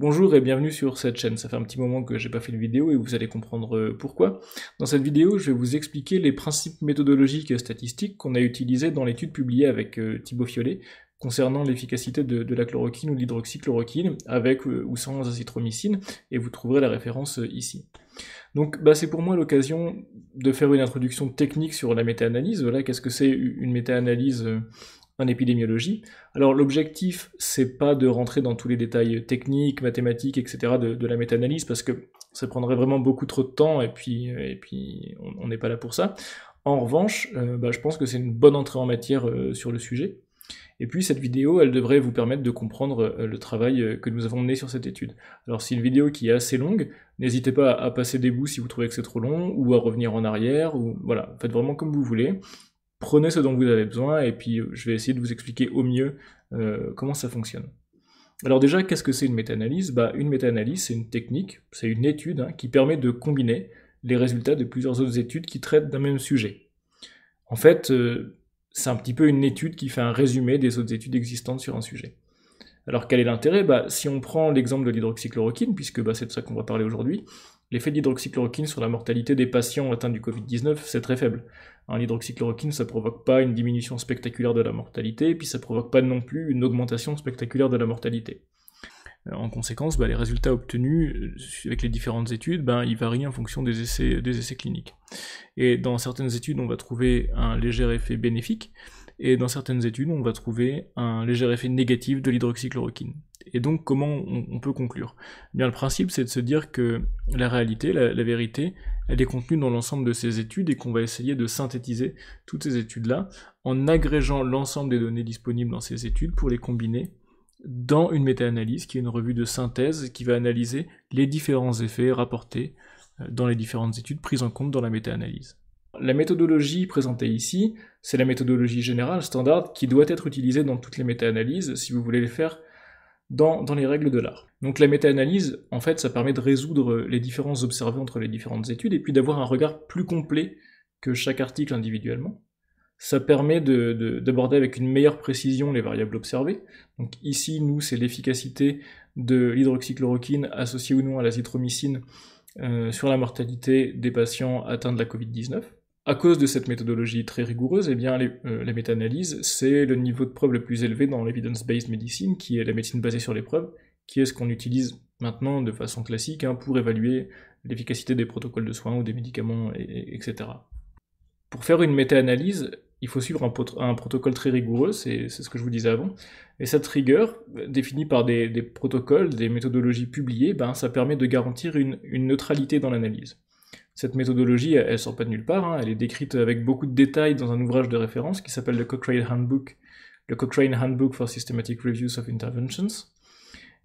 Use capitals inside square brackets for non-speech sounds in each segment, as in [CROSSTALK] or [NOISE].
Bonjour et bienvenue sur cette chaîne, ça fait un petit moment que j'ai pas fait de vidéo et vous allez comprendre euh, pourquoi. Dans cette vidéo, je vais vous expliquer les principes méthodologiques et statistiques qu'on a utilisés dans l'étude publiée avec euh, Thibaut Fiollet concernant l'efficacité de, la chloroquine ou de l'hydroxychloroquine avec euh, ou sans azithromycine et vous trouverez la référence ici. Donc bah, c'est pour moi l'occasion de faire une introduction technique sur la méta-analyse. Voilà, qu'est-ce que c'est une méta-analyse en épidémiologie. Alors l'objectif, c'est pas de rentrer dans tous les détails techniques, mathématiques, etc. de, la méta-analyse, parce que ça prendrait vraiment beaucoup trop de temps, et puis, et puis on n'est pas là pour ça. En revanche, euh, bah, je pense que c'est une bonne entrée en matière euh, sur le sujet. Et puis cette vidéo, elle devrait vous permettre de comprendre euh, le travail que nous avons mené sur cette étude. Alors c'est une vidéo qui est assez longue, n'hésitez pas à passer des bouts si vous trouvez que c'est trop long, ou à revenir en arrière, ou voilà, faites vraiment comme vous voulez prenez ce dont vous avez besoin et puis euh, je vais essayer de vous expliquer au mieux euh, comment ça fonctionne. Alors déjà, qu'est-ce que c'est une méta-analyse bah, Une méta-analyse, c'est une technique, c'est une étude hein, qui permet de combiner les résultats de plusieurs autres études qui traitent d'un même sujet. En fait, euh, c'est un petit peu une étude qui fait un résumé des autres études existantes sur un sujet. Alors quel est l'intérêt bah, Si on prend l'exemple de l'hydroxychloroquine, puisque bah, c'est de ça qu'on va parler aujourd'hui, L'effet de l'hydroxychloroquine sur la mortalité des patients atteints du Covid-19, c'est très faible. Hein, l'hydroxychloroquine, ça provoque pas une diminution spectaculaire de la mortalité, et puis ça provoque pas non plus une augmentation spectaculaire de la mortalité. Euh, en conséquence, bah, les résultats obtenus euh, avec les différentes études, bah, ils varient en fonction des essais, des essais cliniques. Et dans certaines études, on va trouver un léger effet bénéfique, et dans certaines études, on va trouver un léger effet négatif de l'hydroxychloroquine. Et donc, comment on, peut conclure eh Bien, le principe, c'est de se dire que la réalité, la vérité, elle est contenue dans l'ensemble de ces études et qu'on va essayer de synthétiser toutes ces études-là en agrégeant l'ensemble des données disponibles dans ces études pour les combiner dans une méta-analyse, qui est une revue de synthèse qui va analyser les différents effets rapportés euh, dans les différentes études prises en compte dans la méta-analyse. La méthodologie présentée ici, c'est la méthodologie générale, standard, qui doit être utilisée dans toutes les méta-analyses si vous voulez les faire dans, les règles de l'art. Donc la méta-analyse, en fait, ça permet de résoudre les différences observées entre les différentes études et puis d'avoir un regard plus complet que chaque article individuellement. Ça permet d'aborder avec une meilleure précision les variables observées. Donc ici, nous, c'est l'efficacité de l'hydroxychloroquine associée ou non à la euh, sur la mortalité des patients atteints de la Covid-19. À cause de cette méthodologie très rigoureuse, eh bien, euh, la méta-analyse, c'est le niveau de preuve le plus élevé dans l'evidence-based medicine, qui est la médecine basée sur les preuves, qui est ce qu'on utilise maintenant de façon classique hein, pour évaluer l'efficacité des protocoles de soins ou des médicaments, etc. Pour faire une méta-analyse, il faut suivre un, protocole très rigoureux, c'est ce que je vous disais avant. Et cette rigueur, euh, définie par des, protocoles, des méthodologies publiées, ben, ça permet de garantir une neutralité dans l'analyse. Cette méthodologie, elle, sort pas de nulle part, hein. elle est décrite avec beaucoup de détails dans un ouvrage de référence qui s'appelle le Cochrane Handbook, le Cochrane Handbook for Systematic Reviews of Interventions.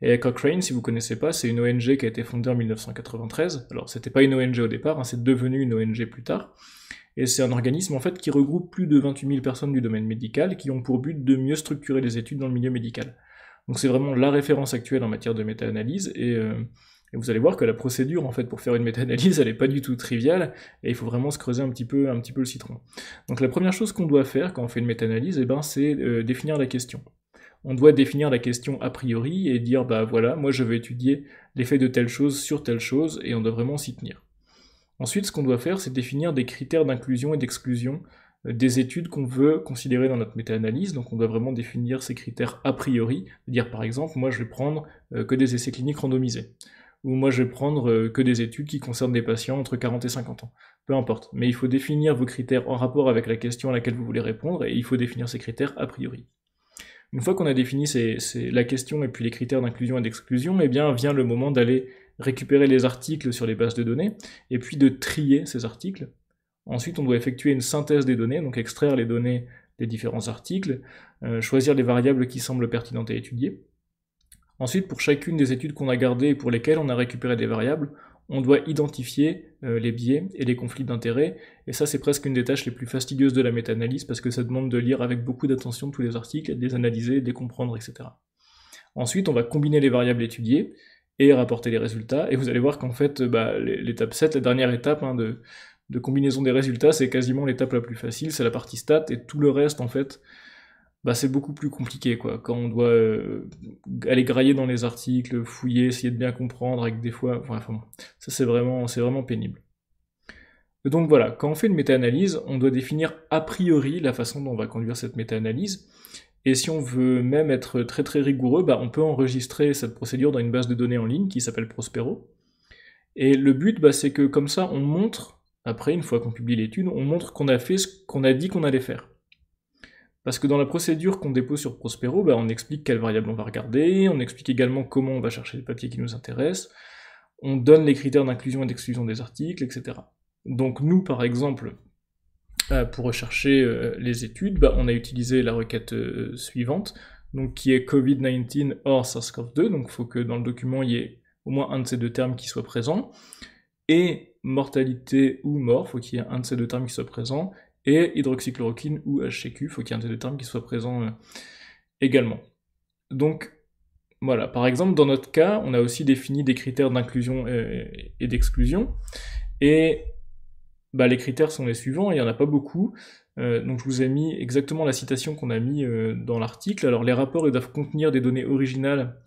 Et Cochrane, si vous connaissez pas, c'est une ONG qui a été fondée en 1993. Alors c'était pas une ONG au départ, hein, c'est devenu une ONG plus tard. Et c'est un organisme en fait qui regroupe plus de 28 000 personnes du domaine médical qui ont pour but de mieux structurer les études dans le milieu médical. Donc c'est vraiment la référence actuelle en matière de méta-analyse et euh, et vous allez voir que la procédure, en fait, pour faire une méta-analyse, elle n'est pas du tout triviale, et il faut vraiment se creuser un petit peu, un petit peu le citron. Donc la première chose qu'on doit faire quand on fait une méta-analyse, eh ben, c'est euh, définir la question. On doit définir la question a priori et dire, bah voilà, moi je veux étudier l'effet de telle chose sur telle chose, et on doit vraiment s'y tenir. Ensuite, ce qu'on doit faire, c'est définir des critères d'inclusion et d'exclusion euh, des études qu'on veut considérer dans notre méta-analyse, donc on doit vraiment définir ces critères a priori, dire par exemple, moi je vais prendre euh, que des essais cliniques randomisés ou moi je vais prendre euh, que des études qui concernent des patients entre 40 et 50 ans. Peu importe. Mais il faut définir vos critères en rapport avec la question à laquelle vous voulez répondre et il faut définir ces critères a priori. Une fois qu'on a défini la question et puis les critères d'inclusion et d'exclusion, eh bien vient le moment d'aller récupérer les articles sur les bases de données et puis de trier ces articles. Ensuite, on doit effectuer une synthèse des données, donc extraire les données des différents articles, euh, choisir les variables qui semblent pertinentes à étudier, Ensuite, pour chacune des études qu'on a gardées et pour lesquelles on a récupéré des variables, on doit identifier euh, les biais et les conflits d'intérêts, et ça c'est presque une des tâches les plus fastidieuses de la méta-analyse, parce que ça demande de lire avec beaucoup d'attention tous les articles, de les analyser, de les comprendre, etc. Ensuite, on va combiner les variables étudiées et rapporter les résultats, et vous allez voir qu'en fait, bah, l'étape 7, la dernière étape hein, de, de combinaison des résultats, c'est quasiment l'étape la plus facile, c'est la partie stat, et tout le reste en fait bah, c'est beaucoup plus compliqué quoi. Quand on doit euh, aller grailler dans les articles, fouiller, essayer de bien comprendre, avec des fois, enfin, ça c'est vraiment, vraiment pénible. donc voilà, quand on fait une méta-analyse, on doit définir a priori la façon dont on va conduire cette méta-analyse. Et si on veut même être très très rigoureux, bah, on peut enregistrer cette procédure dans une base de données en ligne qui s'appelle Prospero. Et le but, bah, c'est que comme ça, on montre, après, une fois qu'on publie l'étude, on montre qu'on a fait ce qu'on a dit qu'on allait faire. Parce que dans la procédure qu'on dépose sur Prospero, bah, on explique quelles variables on va regarder, on explique également comment on va chercher les papiers qui nous intéressent, on donne les critères d'inclusion et d'exclusion des articles, etc. Donc nous, par exemple, euh, pour rechercher euh, les études, bah, on a utilisé la requête euh, suivante, donc qui est COVID-19 or SARS-CoV-2, donc il faut que dans le document, il y ait au moins un de ces deux termes qui soit présent, et mortalité ou mort, il faut qu'il y ait un de ces deux termes qui soit présent, et hydroxychloroquine ou HCQ, faut il faut qu'il y ait un des termes qui soit présent euh, également. Donc voilà, par exemple, dans notre cas, on a aussi défini des critères d'inclusion euh, et, d'exclusion, et bah, les critères sont les suivants, il n'y en a pas beaucoup, euh, donc je vous ai mis exactement la citation qu'on a mis dans l'article. Alors les rapports doivent contenir des données originales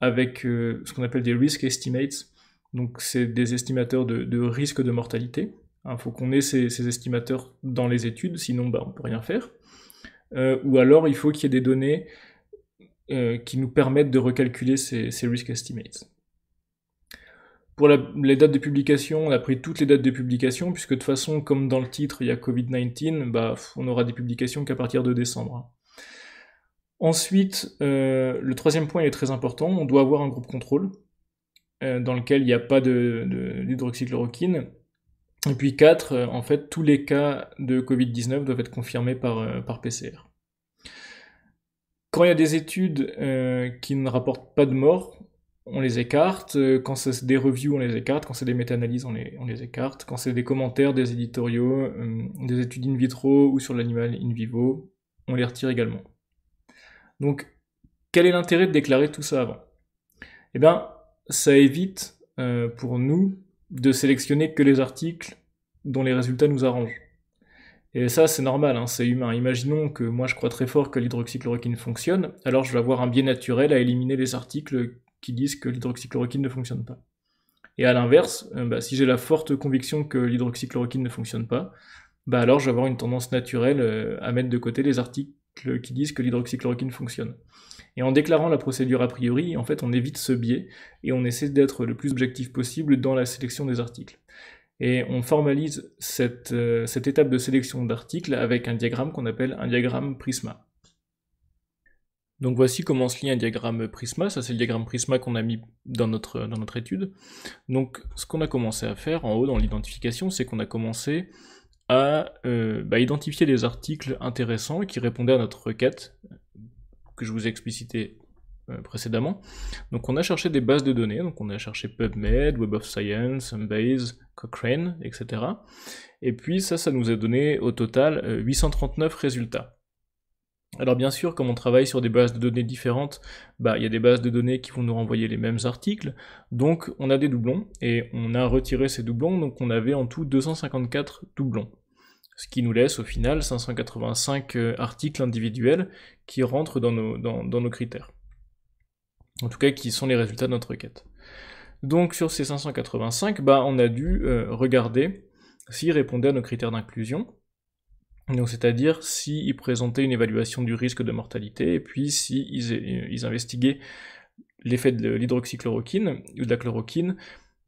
avec ce qu'on appelle des risk estimates, donc c'est des estimateurs de risque de mortalité. Il hein, faut qu'on ait ces, estimateurs dans les études, sinon bah, on ne peut rien faire. Euh, ou alors il faut qu'il y ait des données euh, qui nous permettent de recalculer ces, risk estimates. Pour les dates de publication, on a pris toutes les dates de publication, puisque de toute façon, comme dans le titre, il y a Covid-19, bah, on n'aura des publications qu'à partir de décembre. Ensuite, euh, le troisième point est très important, on doit avoir un groupe contrôle dans lequel il n'y a pas d'hydroxychloroquine, et puis 4, euh, en fait, tous les cas de Covid-19 doivent être confirmés par, euh, par PCR. Quand il y a des études euh, qui ne rapportent pas de mort, on les écarte. Quand c'est des reviews, on les écarte. Quand c'est des méta-analyses, on les, on les écarte. Quand c'est des commentaires, des éditoriaux, des études in vitro ou sur l'animal in vivo, on les retire également. Donc, quel est l'intérêt de déclarer tout ça avant Eh bien, ça évite pour nous de sélectionner que les articles dont les résultats nous arrangent. Et ça, c'est normal, hein, c'est humain. Imaginons que moi je crois très fort que l'hydroxychloroquine fonctionne, alors je vais avoir un biais naturel à éliminer les articles qui disent que l'hydroxychloroquine ne fonctionne pas. Et à l'inverse, euh, bah, si j'ai la forte conviction que l'hydroxychloroquine ne fonctionne pas, bah alors je vais avoir une tendance naturelle euh, à mettre de côté les articles qui disent que l'hydroxychloroquine fonctionne. Et en déclarant la procédure a priori, en fait, on évite ce biais et on essaie d'être le plus objectif possible dans la sélection des articles. Et on formalise cette, euh, cette étape de sélection d'articles avec un diagramme qu'on appelle un diagramme Prisma. Donc voici comment se lit un diagramme Prisma, ça c'est le diagramme Prisma qu'on a mis dans notre, dans notre étude. Donc ce qu'on a commencé à faire en haut dans l'identification, c'est qu'on a commencé à euh, bah, identifier des articles intéressants qui répondaient à notre requête que je vous ai explicité euh, précédemment. Donc on a cherché des bases de données, donc on a cherché PubMed, Web of Science, Sunbase, Cochrane, etc. Et puis ça, ça nous a donné au total 839 euh, résultats. Alors bien sûr, comme on travaille sur des bases de données différentes, bah, il y a des bases de données qui vont nous renvoyer les mêmes articles, donc on a des doublons, et on a retiré ces doublons, donc on avait en tout 254 doublons ce qui nous laisse au final 585 euh, articles individuels qui rentrent dans nos, dans, nos critères. En tout cas, qui sont les résultats de notre requête. Donc sur ces 585, bah, on a dû euh, regarder s'ils répondaient à nos critères d'inclusion. Donc c'est-à-dire s'ils présentaient une évaluation du risque de mortalité, et puis s'ils ils euh, investiguaient l'effet de l'hydroxychloroquine ou de la chloroquine.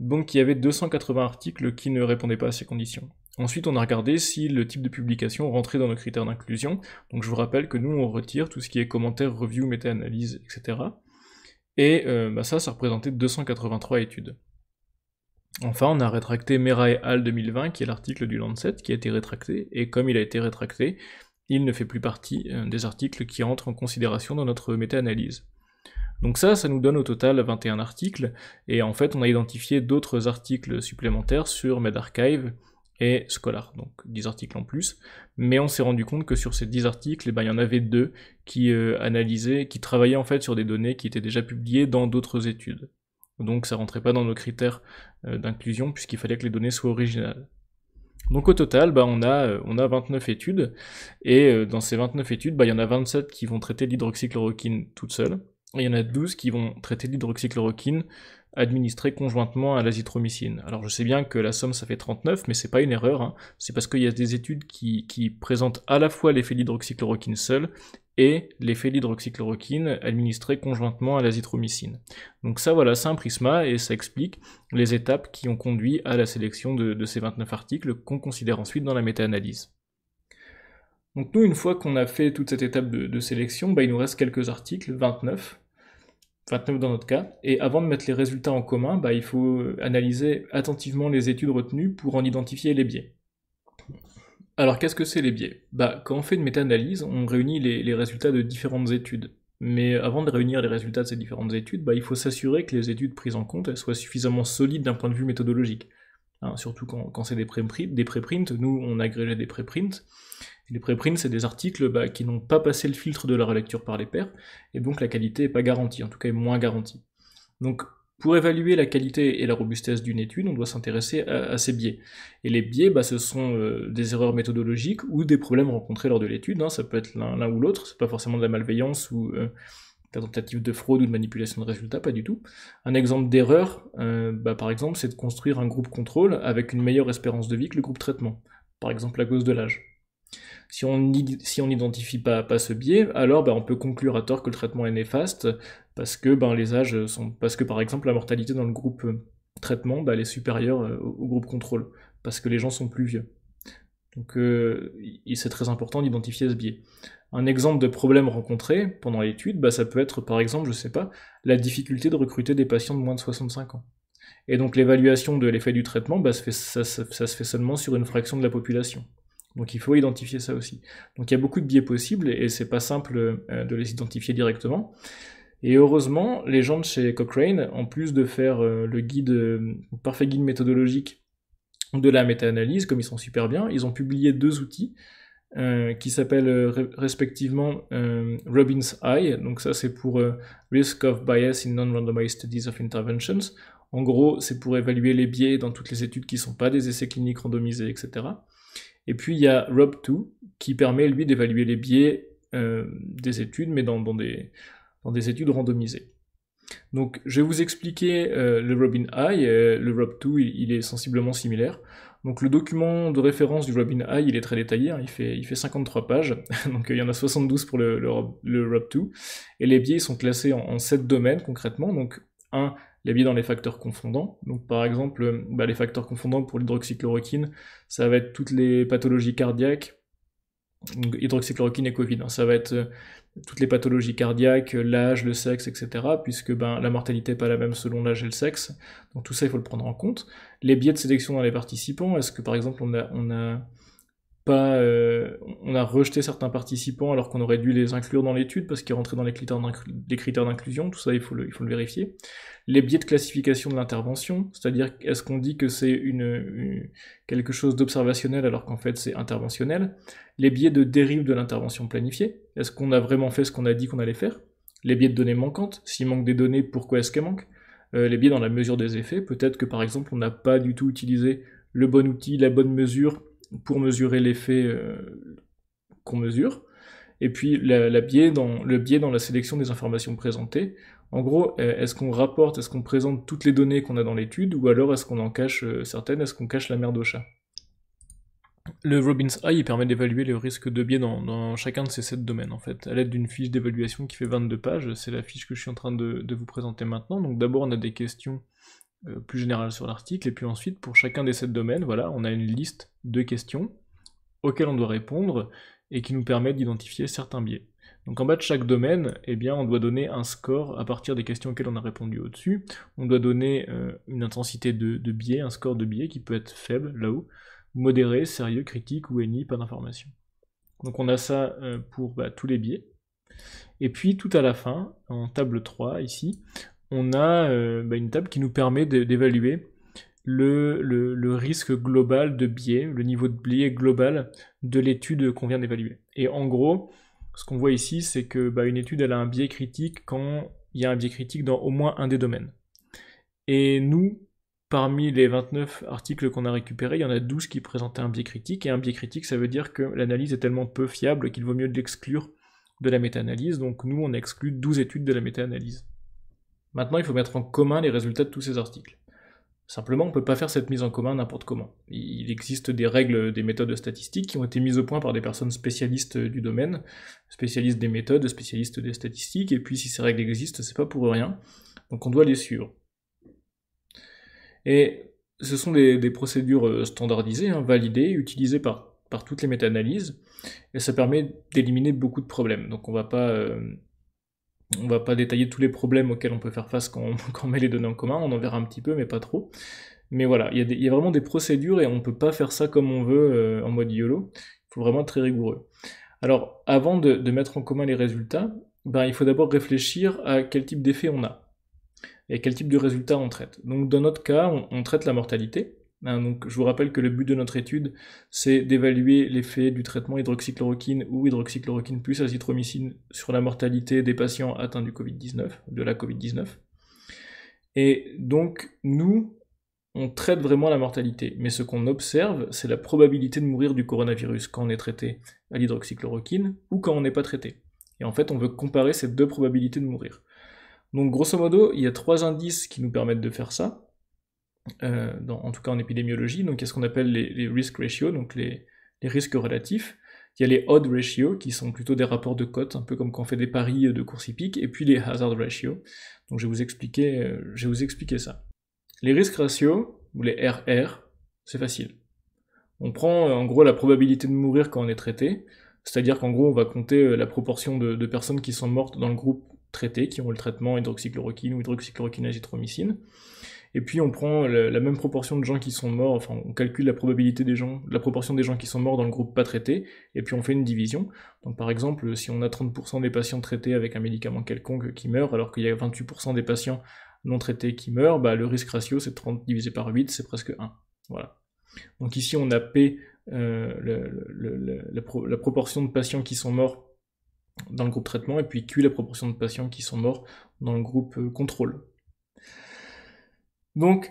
Donc il y avait 280 articles qui ne répondaient pas à ces conditions. Ensuite, on a regardé si le type de publication rentrait dans nos critères d'inclusion. Donc je vous rappelle que nous, on retire tout ce qui est commentaires, review, méta analyse etc. Et euh, bah, ça, ça représentait 283 études. Enfin, on a rétracté Mera et Hall 2020, qui est l'article du Lancet, qui a été rétracté, et comme il a été rétracté, il ne fait plus partie euh, des articles qui entrent en considération dans notre méta-analyse. Donc ça, ça nous donne au total 21 articles, et en fait, on a identifié d'autres articles supplémentaires sur MedArchive, et scolar, donc 10 articles en plus. Mais on s'est rendu compte que sur ces 10 articles, eh ben, il y en avait deux qui euh, analysaient, qui travaillaient en fait sur des données qui étaient déjà publiées dans d'autres études. Donc ça rentrait pas dans nos critères euh, d'inclusion puisqu'il fallait que les données soient originales. Donc au total, bah, on, a, euh, on a 29 études, et dans ces 29 études, bah, il y en a 27 qui vont traiter l'hydroxychloroquine toute seule, et il y en a 12 qui vont traiter l'hydroxychloroquine administrés conjointement à l'azithromycine. Alors je sais bien que la somme ça fait 39, mais c'est pas une erreur, hein. c'est parce qu'il y a des études qui, présentent à la fois l'effet d'hydroxychloroquine seul, et l'effet d'hydroxychloroquine administré conjointement à l'azithromycine. Donc ça voilà, c'est un prisma et ça explique les étapes qui ont conduit à la sélection de, ces 29 articles qu'on considère ensuite dans la méta-analyse. Donc nous, une fois qu'on a fait toute cette étape de, sélection, bah, il nous reste quelques articles, 29, 29 dans notre cas. Et avant de mettre les résultats en commun, bah, il faut analyser attentivement les études retenues pour en identifier les biais. Alors qu'est-ce que c'est les biais bah, Quand on fait une méta-analyse, on réunit les, résultats de différentes études. Mais avant de réunir les résultats de ces différentes études, bah, il faut s'assurer que les études prises en compte soient suffisamment solides d'un point de vue méthodologique. Hein, surtout quand, c'est des préprints, nous on agrégeait des préprints, les préprints, c'est des articles bah, qui n'ont pas passé le filtre de la relecture par les pairs, et donc la qualité n'est pas garantie, en tout cas est moins garantie. Donc pour évaluer la qualité et la robustesse d'une étude, on doit s'intéresser à, ces biais. Et les biais, bah, ce sont euh, des erreurs méthodologiques ou des problèmes rencontrés lors de l'étude. Hein. Ça peut être l'un ou l'autre, c'est pas forcément de la malveillance ou de euh, la tentative de fraude ou de manipulation de résultats, pas du tout. Un exemple d'erreur, euh, bah, par exemple, c'est de construire un groupe contrôle avec une meilleure espérance de vie que le groupe traitement, par exemple à cause de l'âge. Si on n'identifie pas, ce biais, alors ben, on peut conclure à tort que le traitement est néfaste, parce que ben, les âges sont. Parce que par exemple la mortalité dans le groupe euh, traitement, ben, est supérieure euh, au, groupe contrôle, parce que les gens sont plus vieux. Donc euh, c'est très important d'identifier ce biais. Un exemple de problème rencontré pendant l'étude, ça peut être par exemple, je sais pas, la difficulté de recruter des patients de moins de 65 ans. Et donc l'évaluation de l'effet du traitement, ça, se fait seulement sur une fraction de la population. Donc il faut identifier ça aussi. Donc il y a beaucoup de biais possibles et c'est pas simple euh, de les identifier directement. Et heureusement, les gens de chez Cochrane, en plus de faire euh, le guide, euh, parfait guide méthodologique de la méta-analyse, comme ils sont super bien, ils ont publié deux outils qui s'appellent respectivement Robin's Eye, donc ça c'est pour Risk of Bias in Non-Randomized Studies of Interventions. En gros, c'est pour évaluer les biais dans toutes les études qui ne sont pas des essais cliniques randomisés, etc. Et puis il y a Rob2 qui permet lui d'évaluer les biais euh, des études, mais dans, dans, des, dans, des, études randomisées. Donc je vais vous expliquer euh, le Robin I, euh, le Rob2 il, est sensiblement similaire. Donc le document de référence du Robin I il est très détaillé, hein. il, fait, il, fait, 53 pages, [LAUGHS] donc il y en a 72 pour le, le, Rob2, et les biais sont classés en, en 7 domaines concrètement, donc 1 les biais dans les facteurs confondants. Donc par exemple, euh, bah, les facteurs confondants pour l'hydroxychloroquine, ça va être toutes les pathologies cardiaques, hydroxychloroquine et Covid. Hein. Ça va être euh, toutes les pathologies cardiaques, l'âge, le sexe, etc. Puisque ben, la mortalité n'est pas la même selon l'âge et le sexe. Donc tout ça, il faut le prendre en compte. Les biais de sélection dans les participants, est-ce que par exemple on a, on a pas, euh, on a rejeté certains participants alors qu'on aurait dû les inclure dans l'étude parce qu'ils rentraient dans les critères d'inclusion, tout ça il faut, le, vérifier. Les biais de classification de l'intervention, c'est-à-dire est-ce qu'on dit que c'est quelque chose d'observationnel alors qu'en fait c'est interventionnel. Les biais de dérive de l'intervention planifiée, est-ce qu'on a vraiment fait ce qu'on a dit qu'on allait faire. Les biais de données manquantes, s'il manque des données, pourquoi est-ce qu'elles manquent euh, Les biais dans la mesure des effets, peut-être que par exemple on n'a pas du tout utilisé le bon outil, la bonne mesure pour mesurer l'effet euh, qu'on mesure, et puis le biais dans la sélection des informations présentées. En gros, euh, est-ce qu'on rapporte, est-ce qu'on présente toutes les données qu'on a dans l'étude, ou alors est-ce qu'on en cache euh, certaines, est-ce qu'on cache la merde au chat Le Robin's Eye permet d'évaluer le risque de biais dans, chacun de ces sept domaines, en fait, à l'aide d'une fiche d'évaluation qui fait 22 pages. C'est la fiche que je suis en train de, de vous présenter maintenant. Donc d'abord, on a des questions euh, plus général sur l'article, et puis ensuite pour chacun des sept domaines, voilà, on a une liste de questions auxquelles on doit répondre et qui nous permet d'identifier certains biais. Donc en bas de chaque domaine, eh bien, on doit donner un score à partir des questions auxquelles on a répondu au-dessus. On doit donner euh, une intensité de, biais, un score de biais qui peut être faible là-haut, modéré, sérieux, critique ou éni, pas d'information. Donc on a ça euh, pour bah, tous les biais. Et puis tout à la fin, en table 3 ici, on a euh, bah, une table qui nous permet d'évaluer le, risque global de biais, le niveau de biais global de l'étude qu'on vient d'évaluer. Et en gros, ce qu'on voit ici, c'est que bah, une étude elle a un biais critique quand il y a un biais critique dans au moins un des domaines. Et nous, parmi les 29 articles qu'on a récupérés, il y en a 12 qui présentaient un biais critique. Et un biais critique, ça veut dire que l'analyse est tellement peu fiable qu'il vaut mieux l'exclure de la méta-analyse. Donc nous, on exclut 12 études de la méta-analyse. Maintenant, il faut mettre en commun les résultats de tous ces articles. Simplement, on ne peut pas faire cette mise en commun n'importe comment. Il existe des règles, des méthodes statistiques qui ont été mises au point par des personnes spécialistes du domaine, spécialistes des méthodes, spécialistes des statistiques, et puis si ces règles existent, c'est pas pour rien, donc on doit les suivre. Et ce sont des, procédures euh, standardisées, hein, validées, utilisées par, par toutes les méta-analyses, et ça permet d'éliminer beaucoup de problèmes. Donc on va pas... Euh, on va pas détailler tous les problèmes auxquels on peut faire face [LAUGHS] quand on, met les données en commun, on en verra un petit peu, mais pas trop. Mais voilà, il y, a vraiment des procédures et on ne peut pas faire ça comme on veut euh, en mode YOLO. Il faut vraiment être très rigoureux. Alors, avant de, mettre en commun les résultats, ben, il faut d'abord réfléchir à quel type d'effet on a et quel type de résultat on traite. Donc, dans notre cas, on traite la mortalité. Hein, donc, je vous rappelle que le but de notre étude, c'est d'évaluer l'effet du traitement hydroxychloroquine ou hydroxychloroquine plus azithromycine sur la mortalité des patients atteints du COVID-19, de la COVID-19. Et donc, nous, on traite vraiment la mortalité, mais ce qu'on observe, c'est la probabilité de mourir du coronavirus quand on est traité à l'hydroxychloroquine ou quand on n'est pas traité. Et en fait, on veut comparer ces deux probabilités de mourir. Donc, grosso modo, il y a trois indices qui nous permettent de faire ça. Euh, en tout cas en épidémiologie. Donc il y a ce qu'on appelle les, risk ratios, donc les, risques relatifs. Il y a les odd ratios, qui sont plutôt des rapports de cotes, un peu comme quand on fait des paris euh, de course hippique, et puis les hazard ratios. Donc je vais vous expliquer, euh, je vais vous expliquer ça. Les risk ratios, ou les RR, c'est facile. On prend en gros la probabilité de mourir quand on est traité, c'est-à-dire qu'en gros on va compter la proportion de, de personnes qui sont mortes dans le groupe traité, qui ont le traitement hydroxychloroquine ou hydroxychloroquine azithromycine. Et puis on prend la, même proportion de gens qui sont morts, enfin on calcule la probabilité des gens, la proportion des gens qui sont morts dans le groupe pas traité, et puis on fait une division. Donc par exemple, si on a 30% des patients traités avec un médicament quelconque qui meurt, alors qu'il y a 28% des patients non traités qui meurent, bah, le risque ratio c'est 30 divisé par 8, c'est presque 1. Donc ici on a P, euh, la proportion de patients qui sont morts dans le groupe traitement, et puis Q, la proportion de patients qui sont morts dans le groupe euh, contrôle. Donc,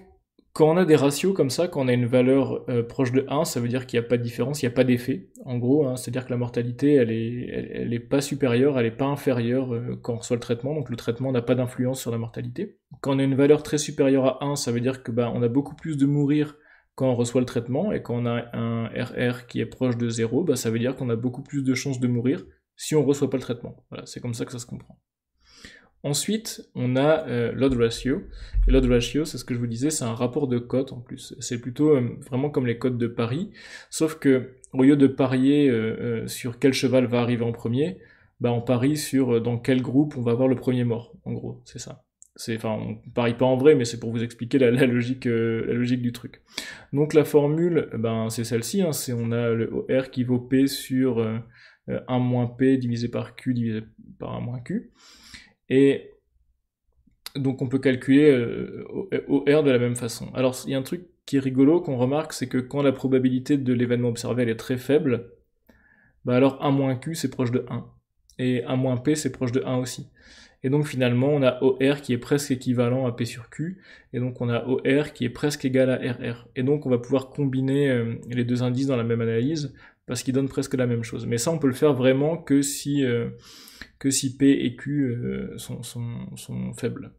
quand on a des ratios comme ça, quand on a une valeur euh, proche de 1, ça veut dire qu'il n'y a pas de différence, il n'y a pas d'effet, en gros. Hein. C'est-à-dire que la mortalité, elle n'est est pas supérieure, elle n'est pas inférieure euh, quand on reçoit le traitement, donc le traitement n'a pas d'influence sur la mortalité. Quand on a une valeur très supérieure à 1, ça veut dire que bah, on a beaucoup plus de mourir quand on reçoit le traitement, et quand on a un RR qui est proche de 0, bah, ça veut dire qu'on a beaucoup plus de chances de mourir si on ne reçoit pas le traitement. Voilà, c'est comme ça que ça se comprend. Ensuite, on a euh, ratio. Et l'odd ratio, c'est ce que je vous disais, c'est un rapport de cotes en plus. C'est plutôt euh, vraiment comme les cotes de paris, sauf que au lieu de parier euh, euh, sur quel cheval va arriver en premier, bah on parie sur dans quel groupe on va avoir le premier mort. En gros, c'est ça. C'est enfin, on parie pas en vrai, mais c'est pour vous expliquer la, logique, la logique du truc. Donc la formule, ben c'est celle-ci. Hein. c'est on a le OR qui vaut P sur 1 moins P divisé par Q divisé par 1 moins Q. Et donc on peut calculer OR euh, de la même façon. Alors il y a un truc qui est rigolo qu'on remarque, c'est que quand la probabilité de l'événement observé elle est très faible, bah alors 1 moins Q c'est proche de 1. Et 1 moins P c'est proche de 1 aussi. Et donc finalement on a OR qui est presque équivalent à P sur Q, et donc on a OR qui est presque égal à RR. Et donc on va pouvoir combiner euh, les deux indices dans la même analyse, parce qu'ils donnent presque la même chose. Mais ça on peut le faire vraiment que si... Euh, que si P et Q euh, sont, faibles.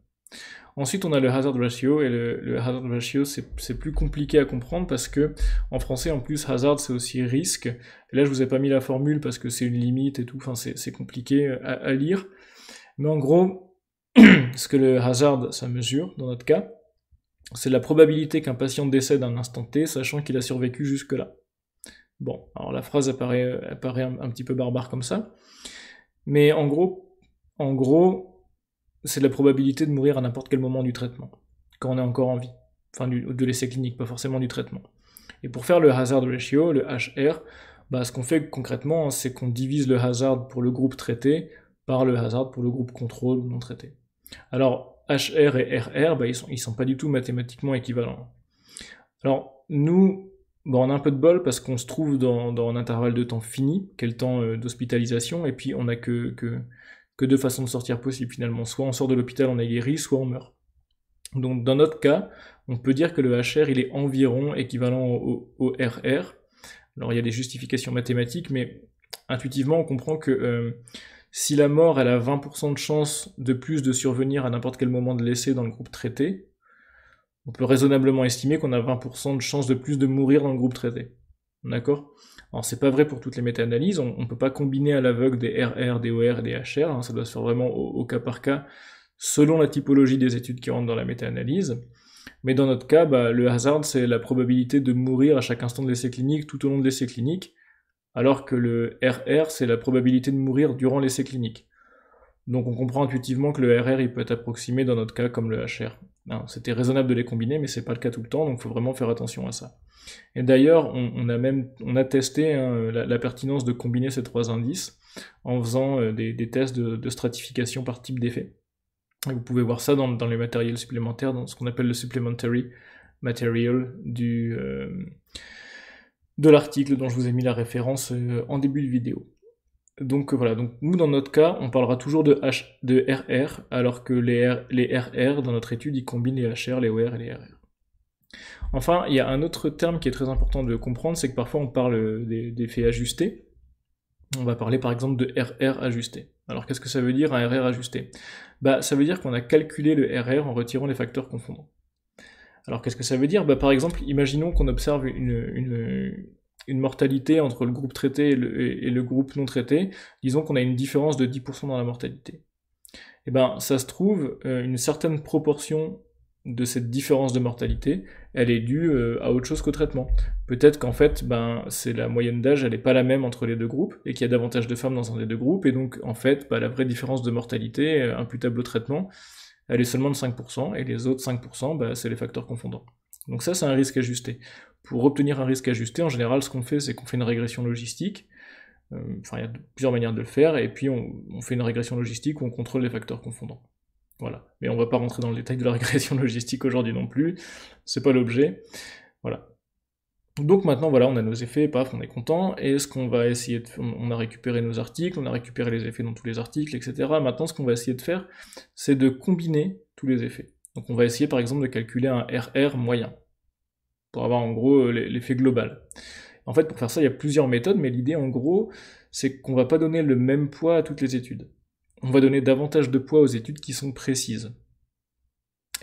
Ensuite, on a le hazard ratio, et le, hazard ratio, c'est plus compliqué à comprendre parce que en français, en plus, hazard, c'est aussi risque. là, je vous ai pas mis la formule parce que c'est une limite et tout, enfin, c'est compliqué euh, à, lire. Mais en gros, [CLEARS THROAT] ce que le hazard, ça mesure, dans notre cas, c'est la probabilité qu'un patient décède à un instant T, sachant qu'il a survécu jusque-là. Bon, alors la phrase apparaît, euh, apparaît un, petit peu barbare comme ça, mais en gros, en gros, c'est la probabilité de mourir à n'importe quel moment du traitement, quand on est encore en vie. Enfin, de l'essai clinique, pas forcément du traitement. Et pour faire le hazard ratio, le HR, bah, ce qu'on fait concrètement, c'est qu'on divise le hazard pour le groupe traité par le hazard pour le groupe contrôle ou non traité. Alors, HR et RR, bah, ils ne sont, ils sont pas du tout mathématiquement équivalents. Alors, nous, Bon, on a un peu de bol parce qu'on se trouve dans, un intervalle de temps fini, quel temps euh, d'hospitalisation, et puis on n'a que, deux façons de sortir possible, finalement. Soit on sort de l'hôpital, on est guéri, soit on meurt. Donc dans notre cas, on peut dire que le HR, il est environ équivalent au, RR. Alors il y a des justifications mathématiques, mais intuitivement on comprend que euh, si la mort, elle a 20% de chance de plus de survenir à n'importe quel moment de l'essai dans le groupe traité, on peut raisonnablement estimer qu'on a 20% de chances de plus de mourir dans le groupe traité. D'accord Alors c'est pas vrai pour toutes les méta-analyses, on, ne peut pas combiner à l'aveugle des RR, des OR et des HR, hein, ça doit se faire vraiment au, cas par cas, selon la typologie des études qui rentrent dans la méta-analyse. Mais dans notre cas, bah, le hazard, c'est la probabilité de mourir à chaque instant de l'essai clinique tout au long de l'essai clinique, alors que le RR, c'est la probabilité de mourir durant l'essai clinique. Donc on comprend intuitivement que le RR, il peut être approximé dans notre cas comme le HR. Hein, c'était raisonnable de les combiner, mais ce n'est pas le cas tout le temps, donc il faut vraiment faire attention à ça. Et d'ailleurs, on, a même on a testé hein, la, pertinence de combiner ces trois indices en faisant euh, des, tests de, stratification par type d'effet. Vous pouvez voir ça dans, dans, les matériels supplémentaires, dans ce qu'on appelle le supplementary material du, euh, de l'article dont je vous ai mis la référence euh, en début de vidéo. Donc voilà, donc nous dans notre cas, on parlera toujours de, RR, alors que les, RR dans notre étude, ils combinent les HR, les OR et les RR. Enfin, il y a un autre terme qui est très important de comprendre, c'est que parfois on parle d'effets ajustés. On va parler par exemple de RR ajusté. Alors qu'est-ce que ça veut dire un RR ajusté Bah ça veut dire qu'on a calculé le RR en retirant les facteurs confondants. Alors qu'est-ce que ça veut dire bah, Par exemple, imaginons qu'on observe une, une mortalité entre le groupe traité et le, groupe non traité, disons qu'on a une différence de 10% dans la mortalité. Et eh bien, ça se trouve, euh, une certaine proportion de cette différence de mortalité, elle est due euh, à autre chose qu'au traitement. Peut-être qu'en fait, ben, c'est la moyenne d'âge, elle n'est pas la même entre les deux groupes, et qu'il y a davantage de femmes dans un des deux groupes, et donc en fait, ben, la vraie différence de mortalité euh, imputable au traitement, elle est seulement de 5%, et les autres 5%, ben, c'est les facteurs confondants. Donc ça, c'est un risque ajusté. Pour obtenir un risque ajusté, en général, ce qu'on fait, c'est qu'on fait une régression logistique. Euh, enfin, il y a plusieurs manières de le faire, et puis on, fait une régression logistique où on contrôle les facteurs confondants. Voilà. Mais on ne va pas rentrer dans le détail de la [LAUGHS] régression logistique aujourd'hui non plus, c'est pas l'objet. Voilà. Donc maintenant, voilà, on a nos effets, paf, on est content, et ce qu'on va essayer de... On a récupéré nos articles, on a récupéré les effets dans tous les articles, etc. Maintenant, ce qu'on va essayer de faire, c'est de combiner tous les effets. Donc on va essayer par exemple de calculer un RR moyen pour avoir en gros euh, l'effet global. En fait, pour faire ça, il y a plusieurs méthodes, mais l'idée en gros, c'est qu'on ne va pas donner le même poids à toutes les études. On va donner davantage de poids aux études qui sont précises.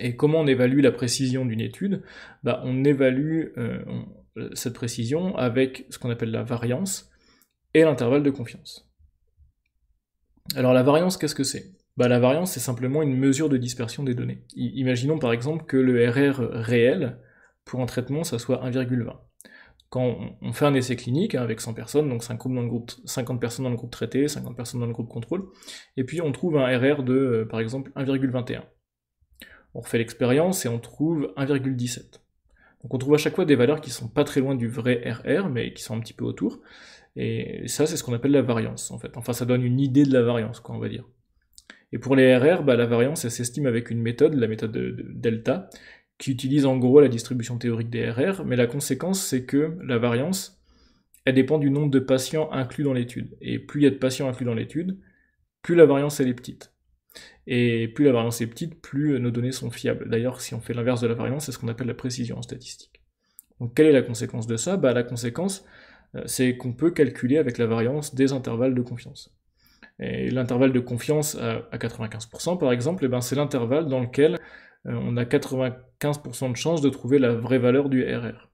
Et comment on évalue la précision d'une étude bah, On évalue euh, euh, cette précision avec ce qu'on appelle la variance et l'intervalle de confiance. Alors la variance, qu'est-ce que c'est bah, La variance, c'est simplement une mesure de dispersion des données. imaginons par exemple que le RR réel pour un traitement, ça soit 1,20. Quand on fait un essai clinique hein, avec 100 personnes, donc 50 personnes dans le groupe traité, 50 personnes dans le groupe contrôle, et puis on trouve un RR de, euh, par exemple, 1,21. On refait l'expérience et on trouve 1,17. Donc on trouve à chaque fois des valeurs qui sont pas très loin du vrai RR, mais qui sont un petit peu autour. Et ça, c'est ce qu'on appelle la variance, en fait. Enfin, ça donne une idée de la variance, quoi, on va dire. Et pour les RR, bah, la variance, elle s'estime avec une méthode, la méthode delta, qui utilise en gros la distribution théorique des RR, mais la conséquence c'est que la variance, elle dépend du nombre de patients inclus dans l'étude. Et plus il y a de patients inclus dans l'étude, plus la variance elle est petite. Et plus la variance est petite, plus nos données sont fiables. D'ailleurs, si on fait l'inverse de la variance, c'est ce qu'on appelle la précision en statistique. Donc quelle est la conséquence de ça bah, La conséquence, euh, c'est qu'on peut calculer avec la variance des intervalles de confiance. Et l'intervalle de confiance à 95% par exemple, eh ben, c'est l'intervalle dans lequel euh, on a 95% de chances de trouver la vraie valeur du RR.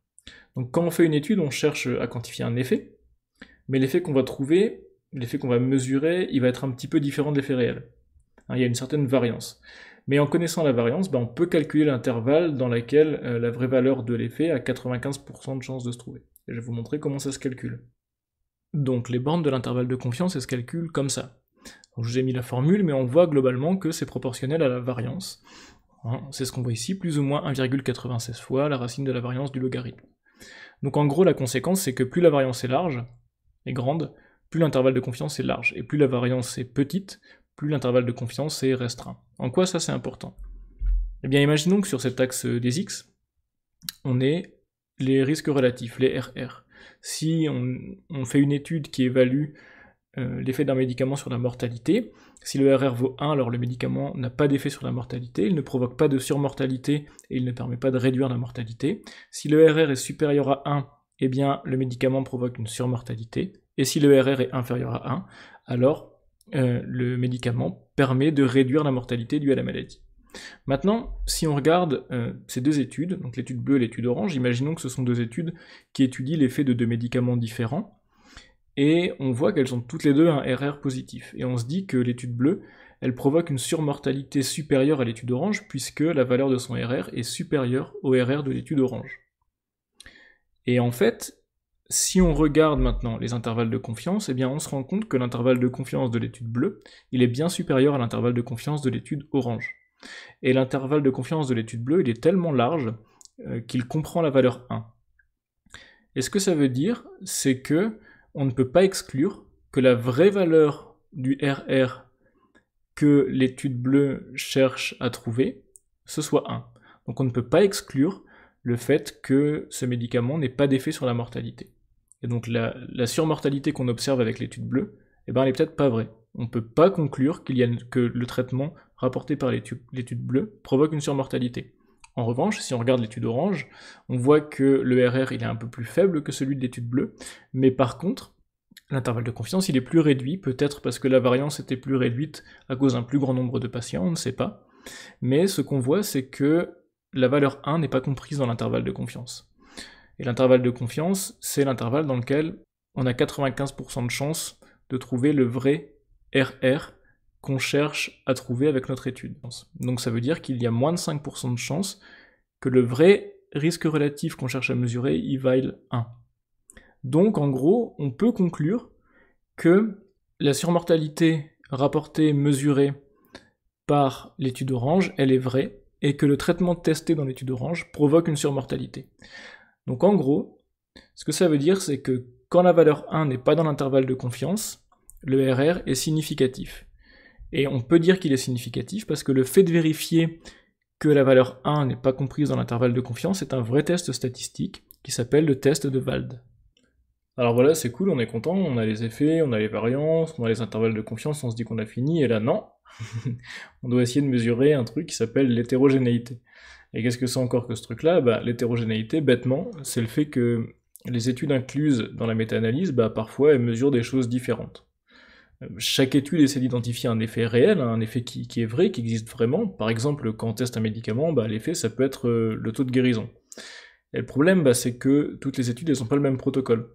Donc quand on fait une étude, on cherche à quantifier un effet, mais l'effet qu'on va trouver, l'effet qu'on va mesurer, il va être un petit peu différent de l'effet réel. Hein, il y a une certaine variance. Mais en connaissant la variance, ben, on peut calculer l'intervalle dans lequel euh, la vraie valeur de l'effet a 95% de chances de se trouver. je vais vous montrer comment ça se calcule. Donc les bornes de l'intervalle de confiance, elles se calculent comme ça. je vous ai mis la formule, mais on voit globalement que c'est proportionnel à la variance. Hein, c'est ce qu'on voit ici, plus ou moins 1,96 fois la racine de la variance du logarithme. Donc en gros, la conséquence, c'est que plus la variance est large, est grande, plus l'intervalle de confiance est large. Et plus la variance est petite, plus l'intervalle de confiance est restreint. En quoi ça c'est important Eh bien imaginons que sur cet axe des x, on ait les risques relatifs, les RR. Si on fait une étude qui évalue euh, l'effet d'un médicament sur la mortalité. Si le RR vaut 1, alors le médicament n'a pas d'effet sur la mortalité, il ne provoque pas de surmortalité et il ne permet pas de réduire la mortalité. Si le RR est supérieur à 1, eh bien le médicament provoque une surmortalité. Et si le RR est inférieur à 1, alors euh, le médicament permet de réduire la mortalité due à la maladie. Maintenant, si on regarde euh, ces deux études, donc l'étude bleue et l'étude orange, imaginons que ce sont deux études qui étudient l'effet de deux médicaments différents et on voit qu'elles ont toutes les deux un RR positif. Et on se dit que l'étude bleue, elle provoque une surmortalité supérieure à l'étude orange, puisque la valeur de son RR est supérieure au RR de l'étude orange. Et en fait, si on regarde maintenant les intervalles de confiance, eh bien on se rend compte que l'intervalle de confiance de l'étude bleue, il est bien supérieur à l'intervalle de confiance de l'étude orange. Et l'intervalle de confiance de l'étude bleue, il est tellement large euh, qu'il comprend la valeur 1. Et ce que ça veut dire, c'est que on ne peut pas exclure que la vraie valeur du RR que l'étude bleue cherche à trouver, ce soit 1. Donc on ne peut pas exclure le fait que ce médicament n'ait pas d'effet sur la mortalité. Et donc la, surmortalité qu'on observe avec l'étude bleue, eh ben, elle n'est peut-être pas vraie. On ne peut pas conclure qu'il y a, que le traitement rapporté par l'étude bleue provoque une surmortalité. En revanche, si on regarde l'étude orange, on voit que le RR il est un peu plus faible que celui de l'étude bleue, mais par contre, l'intervalle de confiance il est plus réduit, peut-être parce que la variance était plus réduite à cause d'un plus grand nombre de patients, on ne sait pas. Mais ce qu'on voit, c'est que la valeur 1 n'est pas comprise dans l'intervalle de confiance. Et l'intervalle de confiance, c'est l'intervalle dans lequel on a 95% de chance de trouver le vrai RR qu'on cherche à trouver avec notre étude. Donc ça veut dire qu'il y a moins de 5% de chances que le vrai risque relatif qu'on cherche à mesurer, y vaille 1. Donc en gros, on peut conclure que la surmortalité rapportée, mesurée par l'étude orange, elle est vraie, et que le traitement testé dans l'étude orange provoque une surmortalité. Donc en gros, ce que ça veut dire, c'est que quand la valeur 1 n'est pas dans l'intervalle de confiance, le RR est significatif. Et on peut dire qu'il est significatif parce que le fait de vérifier que la valeur 1 n'est pas comprise dans l'intervalle de confiance est un vrai test statistique qui s'appelle le test de Wald. Alors voilà, c'est cool, on est content, on a les effets, on a les variances, on a les intervalles de confiance, on se dit qu'on a fini, et là non, [LAUGHS] on doit essayer de mesurer un truc qui s'appelle l'hétérogénéité. Et qu'est-ce que c'est encore que ce truc-là bah, L'hétérogénéité, bêtement, c'est le fait que les études incluses dans la méta-analyse, bah, parfois, elles mesurent des choses différentes. Chaque étude essaie d'identifier un effet réel, hein, un effet qui, est vrai, qui existe vraiment. Par exemple, quand on teste un médicament, bah, l'effet, ça peut être euh, le taux de guérison. Et le problème, bah, c'est que toutes les études, elles n'ont pas le même protocole.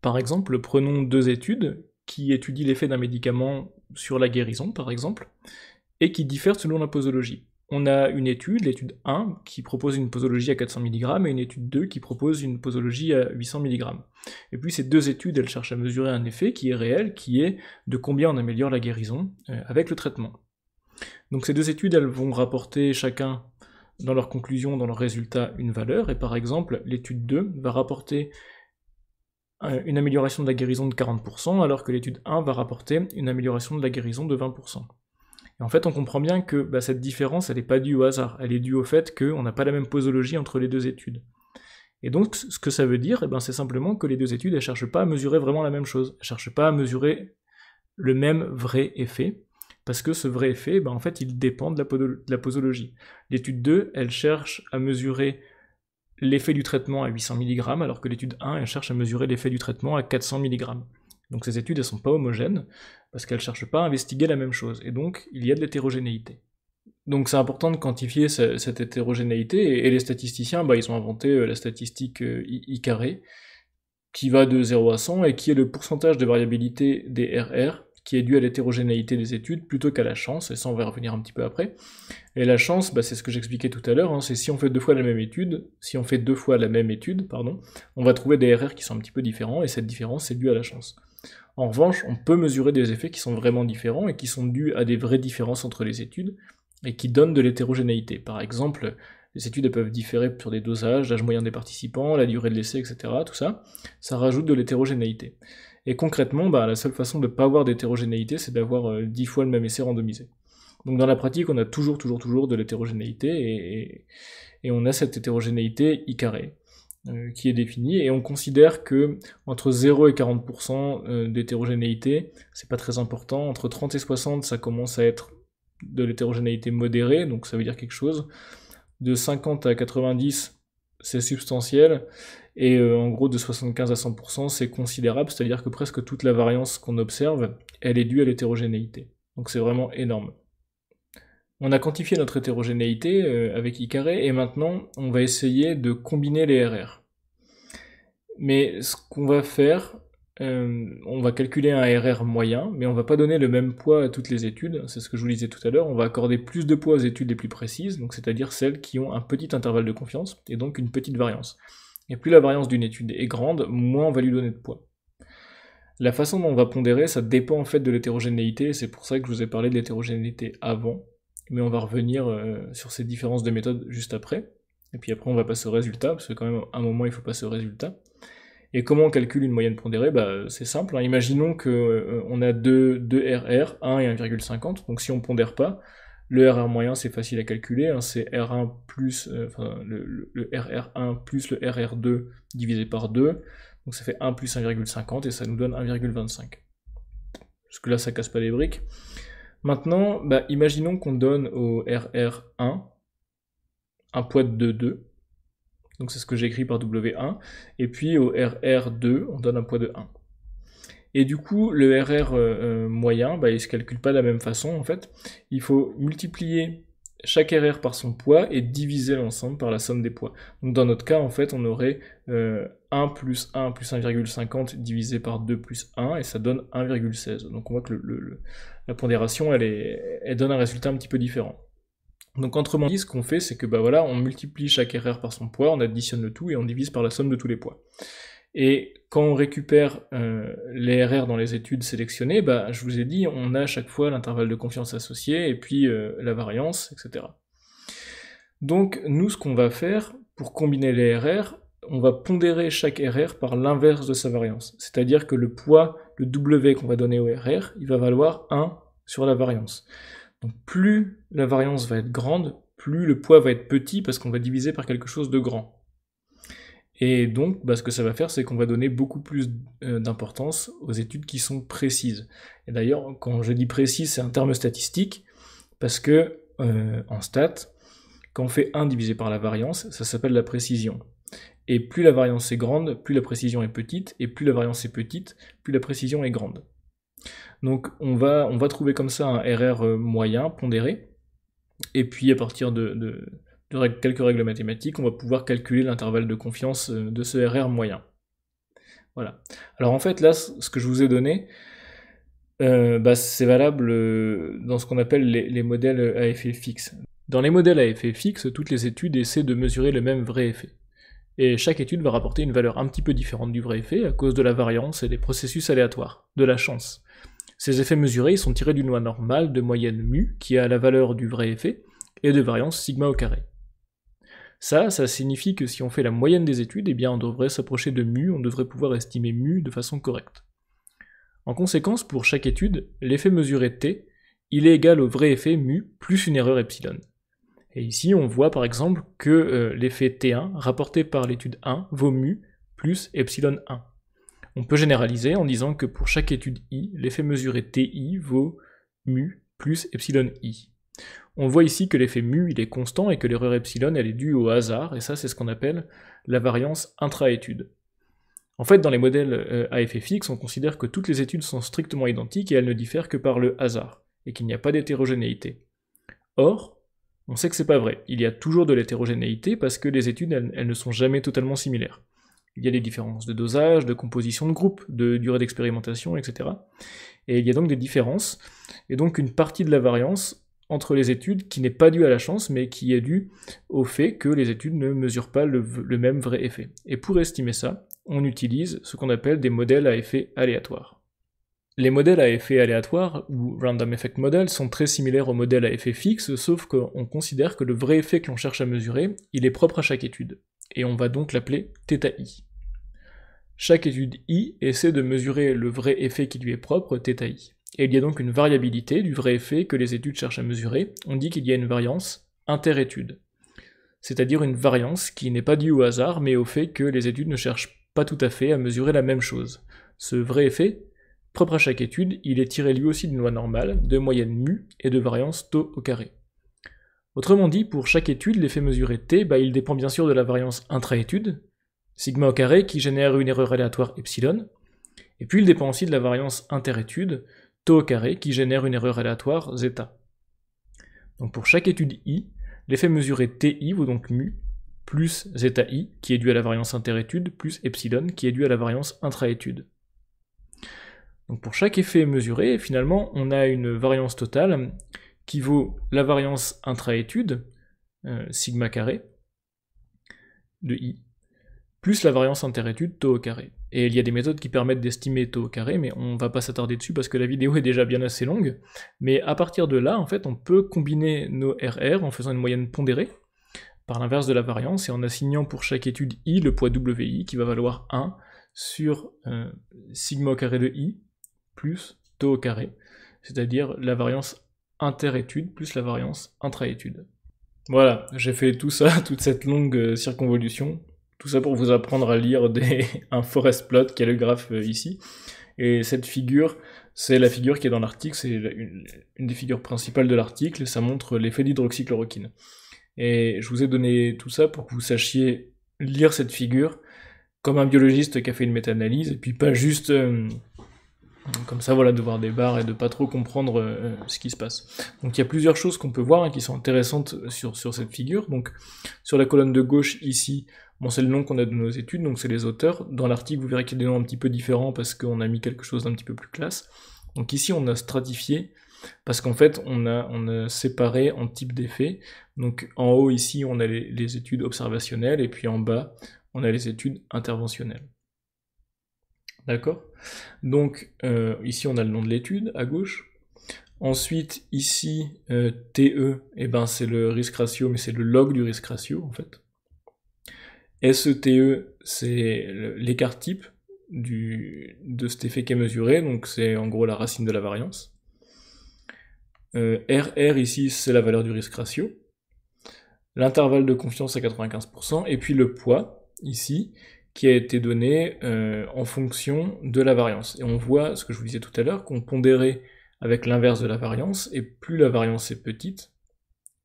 Par exemple, prenons deux études qui étudient l'effet d'un médicament sur la guérison, par exemple, et qui diffèrent selon la posologie. On a une étude, l'étude 1, qui propose une posologie à 400 mg et une étude 2 qui propose une posologie à 800 mg. Et puis ces deux études, elles cherchent à mesurer un effet qui est réel, qui est de combien on améliore la guérison euh, avec le traitement. Donc ces deux études, elles vont rapporter chacun dans leurs conclusions, dans leurs résultats, une valeur. Et par exemple, l'étude 2 euh, va rapporter une amélioration de la guérison de 40%, alors que l'étude 1 va rapporter une amélioration de la guérison de 20%. Et en fait, on comprend bien que bah, cette différence, elle n'est pas due au hasard, elle est due au fait qu'on n'a pas la même posologie entre les deux études. Et donc, ce que ça veut dire, eh ben, c'est simplement que les deux études, elles ne cherchent pas à mesurer vraiment la même chose, elles ne cherchent pas à mesurer le même vrai effet, parce que ce vrai effet, bah, en fait, il dépend de la posologie. L'étude 2, elle cherche à mesurer l'effet du traitement à 800 mg, alors que l'étude 1, elle cherche à mesurer l'effet du traitement à 400 mg. Donc ces études, elles sont pas homogènes, parce qu'elles ne cherchent pas à investiguer la même chose, et donc il y a de l'hétérogénéité. Donc c'est important de quantifier cette hétérogénéité, et, les statisticiens, bah, ils ont inventé euh, la statistique euh, I, carré, qui va de 0 à 100, et qui est le pourcentage de variabilité des RR, qui est dû à l'hétérogénéité des études plutôt qu'à la chance, et ça on va revenir un petit peu après. Et la chance, bah, c'est ce que j'expliquais tout à l'heure, hein, c'est si on fait deux fois la même étude, si on fait deux fois la même étude, pardon, on va trouver des RR qui sont un petit peu différents, et cette différence est due à la chance. En revanche, on peut mesurer des effets qui sont vraiment différents et qui sont dus à des vraies différences entre les études et qui donnent de l'hétérogénéité. Par exemple, les études peuvent différer sur des dosages, l'âge moyen des participants, la durée de l'essai, etc. Tout ça, ça rajoute de l'hétérogénéité. Et concrètement, bah, la seule façon de ne pas avoir d'hétérogénéité, c'est d'avoir euh, dix fois le même essai randomisé. Donc dans la pratique, on a toujours, toujours, toujours de l'hétérogénéité et, et, on a cette hétérogénéité I carré. Euh, qui est défini et on considère que entre 0 et 40% euh, d'hétérogénéité, c'est pas très important. Entre 30 et 60, ça commence à être de l'hétérogénéité modérée, donc ça veut dire quelque chose. De 50 à 90, c'est substantiel. Et euh, en gros, de 75 à 100%, c'est considérable, c'est-à-dire que presque toute la variance qu'on observe, elle est due à l'hétérogénéité. Donc c'est vraiment énorme. On a quantifié notre hétérogénéité euh, avec i carré et maintenant on va essayer de combiner les RR. Mais ce qu'on va faire, euh, on va calculer un RR moyen, mais on va pas donner le même poids à toutes les études, c'est ce que je vous disais tout à l'heure, on va accorder plus de poids aux études les plus précises, donc c'est-à-dire celles qui ont un petit intervalle de confiance et donc une petite variance. Et plus la variance d'une étude est grande, moins on va lui donner de poids. La façon dont on va pondérer, ça dépend en fait de l'hétérogénéité, c'est pour ça que je vous ai parlé de l'hétérogénéité avant mais on va revenir euh, sur ces différences de méthode juste après. Et puis après, on va passer au résultat, parce que quand même, à un moment, il faut passer au résultat. Et comment on calcule une moyenne pondérée bah, C'est simple. Hein. Imaginons qu'on euh, on a deux, RR, 1 et 1,50. Donc si on ne pondère pas, le RR moyen, c'est facile à calculer. Hein. C'est R1 euh, plus, le, le, RR1 plus le RR2 divisé par 2. Donc ça fait 1 plus 1,50 et ça nous donne 1,25. Parce que là, ça casse pas les briques. Maintenant, bah, imaginons qu'on donne au RR1 un poids de 2. Donc c'est ce que j'écris par W1. Et puis au RR2, on donne un poids de 1. Et du coup, le RR euh, euh, moyen, bah, il ne se calcule pas de la même façon en fait. Il faut multiplier chaque erreur par son poids et diviser l'ensemble par la somme des poids. Donc dans notre cas, en fait, on aurait 1 euh, plus 1 plus 1,50 divisé par 2 plus 1 et ça donne 1,16. Donc on voit que le, la pondération, elle, donne un résultat un petit peu différent. Donc autrement dit, ce qu'on fait, c'est que bah voilà, on multiplie chaque erreur par son poids, on additionne le tout et on divise par la somme de tous les poids. Et quand on récupère euh, les RR dans les études sélectionnées, bah, je vous ai dit, on a à chaque fois l'intervalle de confiance associé et puis euh, la variance, etc. Donc nous, ce qu'on va faire pour combiner les RR, on va pondérer chaque RR par l'inverse de sa variance. C'est-à-dire que le poids, le W qu'on va donner au RR, il va valoir 1 sur la variance. Donc plus la variance va être grande, plus le poids va être petit parce qu'on va diviser par quelque chose de grand. Et donc, bah, ce que ça va faire, c'est qu'on va donner beaucoup plus euh, d'importance aux études qui sont précises. Et d'ailleurs, quand je dis précise, c'est un terme statistique, parce que euh, en stats, quand on fait 1 divisé par la variance, ça s'appelle la précision. Et plus la variance est grande, plus la précision est petite, et plus la variance est petite, plus la précision est grande. Donc on va, on va trouver comme ça un RR euh, moyen, pondéré, et puis à partir de, quelques règles mathématiques, on va pouvoir calculer l'intervalle de confiance euh, de ce RR moyen. Voilà. Alors en fait, là, ce que je vous ai donné, euh, bah, c'est valable euh, dans ce qu'on appelle les, modèles à effet fixe. Dans les modèles à effet fixe, toutes les études essaient de mesurer le même vrai effet. Et chaque étude va rapporter une valeur un petit peu différente du vrai effet à cause de la variance et des processus aléatoires, de la chance. Ces effets mesurés sont tirés d'une loi normale de moyenne mu qui a la valeur du vrai effet et de variance sigma au carré. Ça, ça signifie que si on fait la moyenne des études, eh bien on devrait s'approcher de mu, on devrait pouvoir estimer mu de façon correcte. En conséquence, pour chaque étude, l'effet mesuré t, il est égal au vrai effet mu plus une erreur epsilon. Et ici, on voit par exemple que euh, l'effet T1 rapporté par l'étude 1 vaut mu plus epsilon 1. On peut généraliser en disant que pour chaque étude i, l'effet mesuré TI vaut mu plus epsilon i. On voit ici que l'effet mu il est constant et que l'erreur epsilon elle est due au hasard, et ça c'est ce qu'on appelle la variance intra-étude. En fait, dans les modèles euh, à effet fixe, on considère que toutes les études sont strictement identiques et elles ne diffèrent que par le hasard, et qu'il n'y a pas d'hétérogénéité. Or, on sait que c'est pas vrai, il y a toujours de l'hétérogénéité parce que les études elles, elles ne sont jamais totalement similaires. Il y a des différences de dosage, de composition de groupe, de durée d'expérimentation, etc. Et il y a donc des différences, et donc une partie de la variance entre les études qui n'est pas due à la chance, mais qui est dû au fait que les études ne mesurent pas le, même vrai effet. Et pour estimer ça, on utilise ce qu'on appelle des modèles à effet aléatoire. Les modèles à effet aléatoire, ou random effect model, sont très similaires aux modèles à effet fixe, sauf qu'on considère que le vrai effet que l'on cherche à mesurer, il est propre à chaque étude, et on va donc l'appeler θi. Chaque étude i essaie de mesurer le vrai effet qui lui est propre, θi. Et il y a donc une variabilité du vrai effet que les études cherchent à mesurer. On dit qu'il y a une variance interétude, c'est-à-dire une variance qui n'est pas due au hasard, mais au fait que les études ne cherchent pas tout à fait à mesurer la même chose. Ce vrai effet, propre à chaque étude, il est tiré lui aussi d'une loi normale, de moyenne mu et de variance taux au carré. Autrement dit, pour chaque étude, l'effet mesuré t, bah, il dépend bien sûr de la variance intra-étude, sigma au carré qui génère une erreur aléatoire epsilon, et puis il dépend aussi de la variance interétude, tau carré qui génère une erreur aléatoire zeta. Donc pour chaque étude i, l'effet mesuré ti vaut donc mu plus zeta i qui est dû à la variance interétude plus epsilon qui est dû à la variance intraétude. Donc pour chaque effet mesuré, finalement, on a une variance totale qui vaut la variance intraétude, euh, sigma carré, de i, plus la variance interétude taux au carré. Et il y a des méthodes qui permettent d'estimer taux au carré, mais on va pas s'attarder dessus parce que la vidéo [LAUGHS] est déjà bien assez longue. Mais à partir de là, en fait, on peut combiner nos RR en faisant une moyenne pondérée, par l'inverse de la variance, et en assignant pour chaque étude i le poids wi qui va valoir 1 sur euh, sigma au carré de i plus taux au carré, c'est-à-dire la variance interétude plus la variance intraétude. Voilà, j'ai fait tout ça, [LAUGHS] toute cette longue euh, circonvolution, tout ça pour vous apprendre à lire des, [LAUGHS] un forest plot qui est le graphe euh, ici. Et cette figure, c'est la figure qui est dans l'article, c'est une, des figures principales de l'article, ça montre l'effet d'hydroxychloroquine. Et je vous ai donné tout ça pour que vous sachiez lire cette figure comme un biologiste qui a fait une méta-analyse, et puis pas juste euh, comme ça, voilà, de voir des barres et de pas trop comprendre euh, ce qui se passe. Donc il y a plusieurs choses qu'on peut voir hein, qui sont intéressantes sur, sur cette figure. Donc sur la colonne de gauche ici, Bon, c'est le nom qu'on a de nos études, donc c'est les auteurs. Dans l'article, vous verrez qu'il y a des noms un petit peu différents parce qu'on a mis quelque chose d'un petit peu plus classe. Donc ici, on a stratifié parce qu'en fait, on a, séparé en type d'effet. Donc en haut, ici, on a les, études observationnelles et puis en bas, on a les études interventionnelles. D'accord Donc euh, ici on a le nom de l'étude à gauche. Ensuite ici euh, TE, eh ben, c'est le risque ratio, mais c'est le log du risque ratio en fait. SETE, e, c'est l'écart type du, de cet effet qui est mesuré, donc c'est en gros la racine de la variance. RR euh, ici, c'est la valeur du risque ratio. L'intervalle de confiance à 95%, et puis le poids ici, qui a été donné euh, en fonction de la variance. Et on voit ce que je vous disais tout à l'heure, qu'on pondérait avec l'inverse de la variance, et plus la variance est petite,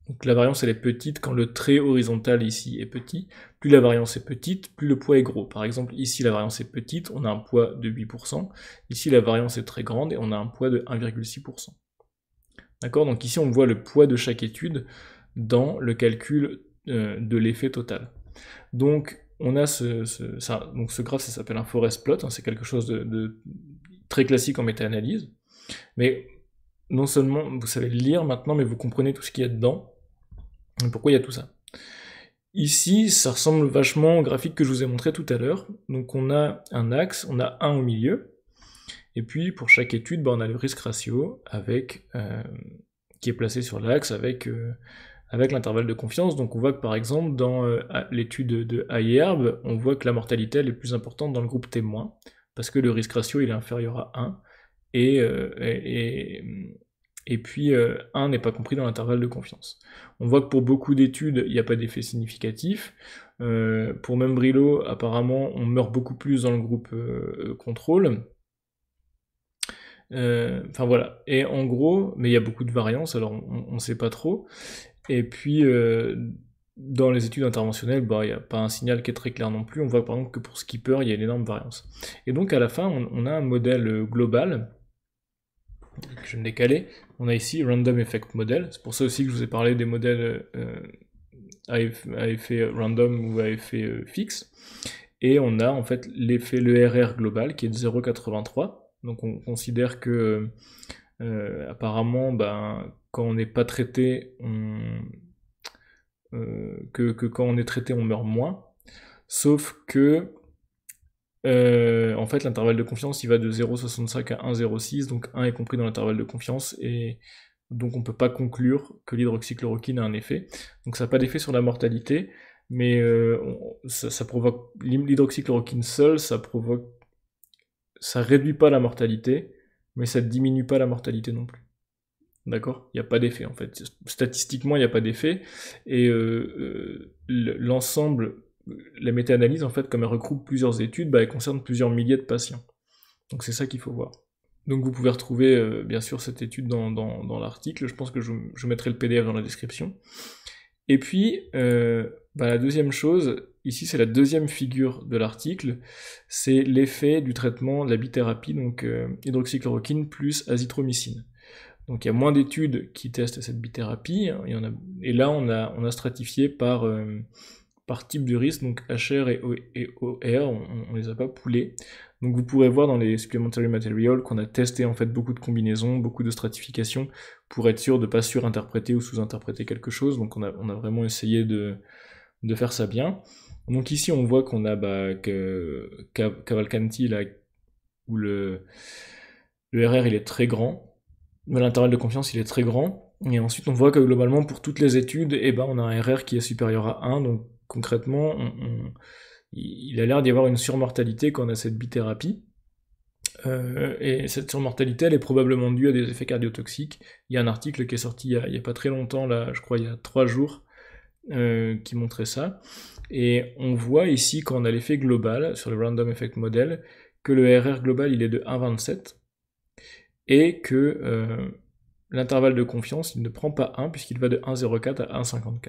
donc la variance elle est petite quand le trait horizontal ici est petit. Plus la variance est petite, plus le poids est gros. Par exemple ici la variance est petite, on a un poids de 8%. Ici la variance est très grande et on a un poids de 1,6%. D'accord Donc ici on voit le poids de chaque étude dans le calcul euh, de l'effet total. Donc on a ce, donc ce graphe ça s'appelle un forest plot, hein. c'est quelque chose de, de très classique en méta-analyse. Mais non seulement vous savez le lire maintenant, mais vous comprenez tout ce qu'il y a dedans. Pourquoi il y a tout ça Ici, ça ressemble vachement au graphique que je vous ai montré tout à l'heure. Donc on a un axe, on a un au milieu, et puis pour chaque étude, bah, on a le risque ratio avec, euh, qui est placé sur l'axe avec, euh, avec l'intervalle de confiance. Donc on voit que par exemple dans euh, l'étude de Ayerbe, on voit que la mortalité est plus importante dans le groupe témoin, parce que le risque ratio il est inférieur à 1, et et puis 1 euh, n'est pas compris dans l'intervalle de confiance. On voit que pour beaucoup d'études, il n'y a pas d'effet significatif. Euh, pour même Brillo, apparemment, on meurt beaucoup plus dans le groupe euh, contrôle. Enfin voilà. Et en gros, mais il y a beaucoup de variances, alors on ne sait pas trop. Et puis, dans les études interventionnelles, bah, il n'y a pas un signal qui est très clair non plus. On voit par exemple que pour Skipper, il y a une énorme variance. Et donc à la fin, on a un modèle global je vais me on a ici Random Effect Model. C'est pour ça aussi que je vous ai parlé des modèles euh, à, effet, random ou à effet euh, fixe. Et on a en fait l'effet, le RR global qui est de 0,83. Donc on considère que euh, apparemment, ben, quand on n'est pas traité, on, que quand on est traité, on meurt moins. Sauf que euh, en fait, l'intervalle de confiance, il va de 0,65 à 1,06, donc 1 est compris dans l'intervalle de confiance, et donc on ne peut pas conclure que l'hydroxychloroquine a un effet. Donc ça n'a pas d'effet sur la mortalité, mais euh, ça, provoque l'hydroxychloroquine seule, ça provoque, ça réduit pas la mortalité, mais ça diminue pas la mortalité non plus. D'accord Il n'y a pas d'effet en fait. Statistiquement, il n'y a pas d'effet. Et euh, l'ensemble la méta-analyse, en fait, comme elle regroupe plusieurs études, bah, elle concerne plusieurs milliers de patients. Donc c'est ça qu'il faut voir. Donc vous pouvez retrouver euh, bien sûr cette étude dans, l'article, je pense que je, mettrai le PDF dans la description. Et puis, euh, bah, la deuxième chose, ici c'est la deuxième figure de l'article, c'est l'effet du traitement de la bithérapie, donc euh, hydroxychloroquine plus azithromycine. Donc il y a moins d'études qui testent cette bithérapie, et, hein, et là on a, on a stratifié par, par type de risque, donc HR et, OR, on, les a pas poulés. Donc vous pourrez voir dans les supplementary matériaux qu'on a testé en fait beaucoup de combinaisons, beaucoup de stratifications pour être sûr de pas surinterpréter ou sous-interpréter quelque chose. Donc on a, on a vraiment essayé de, de, faire ça bien. Donc ici on voit qu'on a bah, que, Cavalcanti là où le, RR il est très grand, l'intervalle de confiance il est très grand. Et ensuite on voit que globalement pour toutes les études, et eh ben, on a un RR qui est supérieur à 1, donc concrètement, il a l'air d'y avoir une surmortalité quand on a cette bithérapie. Euh, et cette surmortalité, elle est probablement due à des effets cardiotoxiques. Il y a un article qui est sorti il n'y a, pas très longtemps, là, je crois il y a trois jours, euh, qui montrait ça. Et on voit ici, quand on a l'effet global sur le Random Effect Model, que le RR global il est de 1,27 et que euh, l'intervalle de confiance il ne prend pas 1 puisqu'il va de 1,04 à 1,54.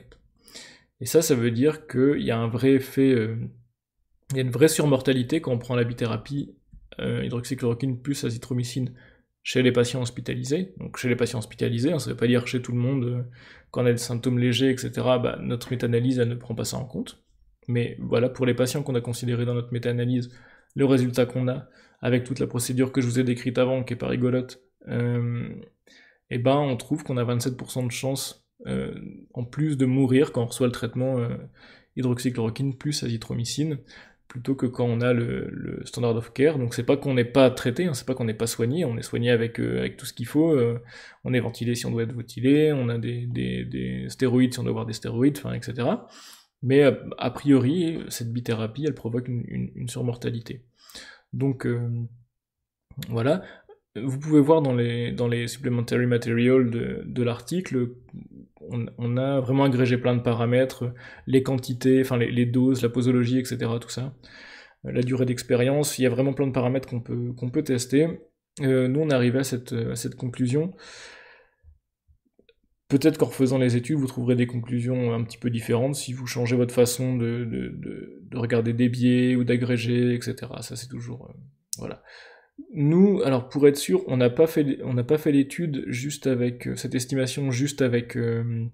Et ça, ça veut dire qu'il y a un vrai effet, euh, il y a une vraie surmortalité quand on prend la bithérapie euh, hydroxychloroquine plus azithromycine chez les patients hospitalisés. Donc chez les patients hospitalisés, hein, ça ne veut pas dire chez tout le monde, euh, quand on a des symptômes légers, etc., bah, notre méta-analyse, elle ne prend pas ça en compte. Mais voilà, pour les patients qu'on a considérés dans notre méta-analyse, le résultat qu'on a, avec toute la procédure que je vous ai décrite avant, qui n'est pas rigolote, eh ben on trouve qu'on a 27% de chance euh, en plus de mourir quand on reçoit le traitement euh, hydroxychloroquine plus azithromycine, plutôt que quand on a le, standard of care. Donc c'est pas qu'on n'est pas traité, hein, c'est pas qu'on n'est pas soigné, on est soigné avec, euh, avec tout ce qu'il faut, on est ventilé si on doit être ventilé, on a des, des, des stéroïdes si on doit avoir des stéroïdes, etc. Mais a, priori, cette bithérapie, elle provoque une, une, une surmortalité. Donc voilà, vous pouvez voir dans les, dans les supplementary materials de, de l'article, on, a vraiment agrégé plein de paramètres, les quantités, enfin les, doses, la posologie, etc. Tout ça, euh, la durée d'expérience, il y a vraiment plein de paramètres qu'on peut, qu'on peut tester. Euh, nous, on est arrivé à cette, conclusion. Peut-être qu'en faisant les études, vous trouverez des conclusions un petit peu différentes si vous changez votre façon de, regarder des biais ou d'agréger, etc. Ça, c'est toujours. Euh, voilà. Nous, alors pour être sûr, on n'a pas fait, fait l'étude juste avec euh, cette estimation, juste avec euh,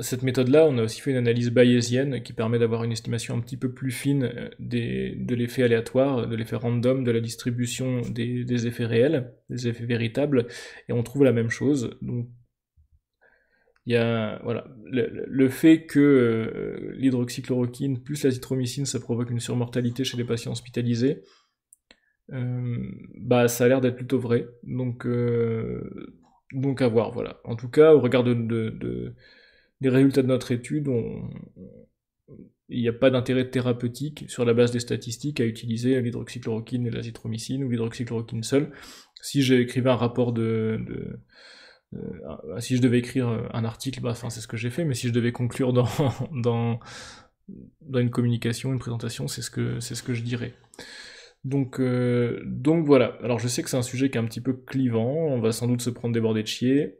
cette méthode-là. On a aussi fait une analyse bayésienne qui permet d'avoir une estimation un petit peu plus fine euh, des, de l'effet aléatoire, de l'effet random, de la distribution des, effets réels, des effets véritables, et on trouve la même chose. il y a voilà le, fait que l'hydroxychloroquine plus la ça provoque une surmortalité chez les patients hospitalisés euh, bah, ça a l'air d'être plutôt vrai. Donc, euh, donc à voir, voilà. En tout cas, au regard de, des résultats de notre étude, on, il n'y a pas d'intérêt thérapeutique sur la base des statistiques à utiliser l'hydroxychloroquine et l'azithromycine ou l'hydroxychloroquine seule. Si j'écrivais un rapport de, euh, si je devais écrire un article, bah, c'est ce que j'ai fait, mais si je devais conclure dans, [LAUGHS] dans, dans une communication, une présentation, c'est ce que, c'est ce que je dirais. Donc, euh, donc voilà. Alors je sais que c'est un sujet qui est un petit peu clivant, on va sans doute se prendre des bords de chier.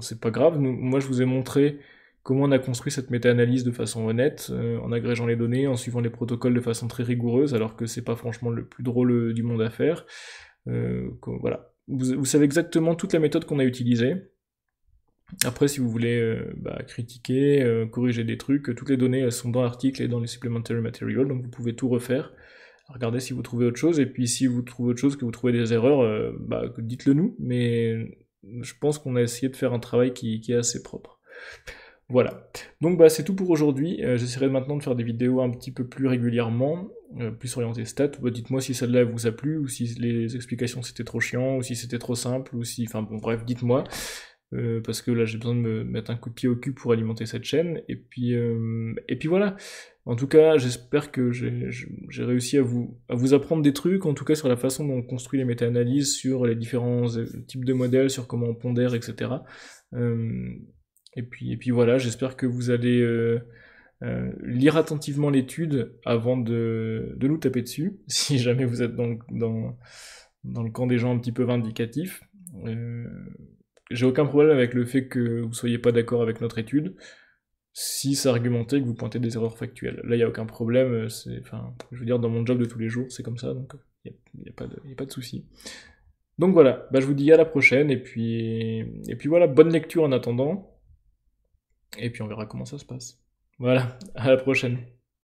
C'est pas grave, moi je vous ai montré comment on a construit cette méta-analyse de façon honnête, euh, en agrégeant les données, en suivant les protocoles de façon très rigoureuse, alors que c'est pas franchement le plus drôle euh, du monde à faire. voilà. Vous, savez exactement toute la méthode qu'on a utilisée. Après, si vous voulez bah, critiquer, corriger des trucs, toutes les données sont dans l'article et dans les supplementary materials, donc vous pouvez tout refaire regardez si vous trouvez autre chose, et puis si vous trouvez autre chose, que vous trouvez des erreurs, euh, bah, dites-le nous, mais je pense qu'on a essayé de faire un travail qui, est assez propre. Voilà. Donc bah, c'est tout pour aujourd'hui. Euh, j'essaierai maintenant de faire des vidéos un petit peu plus régulièrement, euh, plus orientées stats. Bah, dites-moi si celle-là vous a plu, ou si les explications c'était trop chiant, ou si c'était trop simple, ou si... Enfin bon bref, dites-moi. Euh, parce que là j'ai besoin de me mettre un coup de pied au cul pour alimenter cette chaîne. Et puis, euh, et puis voilà. En tout cas, j'espère que j'ai réussi à vous, à vous apprendre des trucs, en tout cas sur la façon dont on construit les méta-analyses, sur les différents euh, types de modèles, sur comment on pondère, etc. et, puis, puis voilà, j'espère que vous allez lire attentivement l'étude avant de, nous taper dessus, [LAUGHS] si jamais vous êtes dans, dans, dans le camp des gens un petit peu vindicatifs. Euh, j'ai aucun problème avec le fait que vous soyez pas d'accord avec notre étude, si ça argumentait que vous pointez des erreurs factuelles. Là, il n'y a aucun problème, euh, c'est, enfin, je veux dire, dans mon job de tous les jours, c'est comme ça, donc il euh, n'y a, pas de souci. Donc voilà, bah, je vous dis à la prochaine, et puis, et puis voilà, bonne lecture en attendant, et puis on verra comment ça se passe. Voilà, à la prochaine.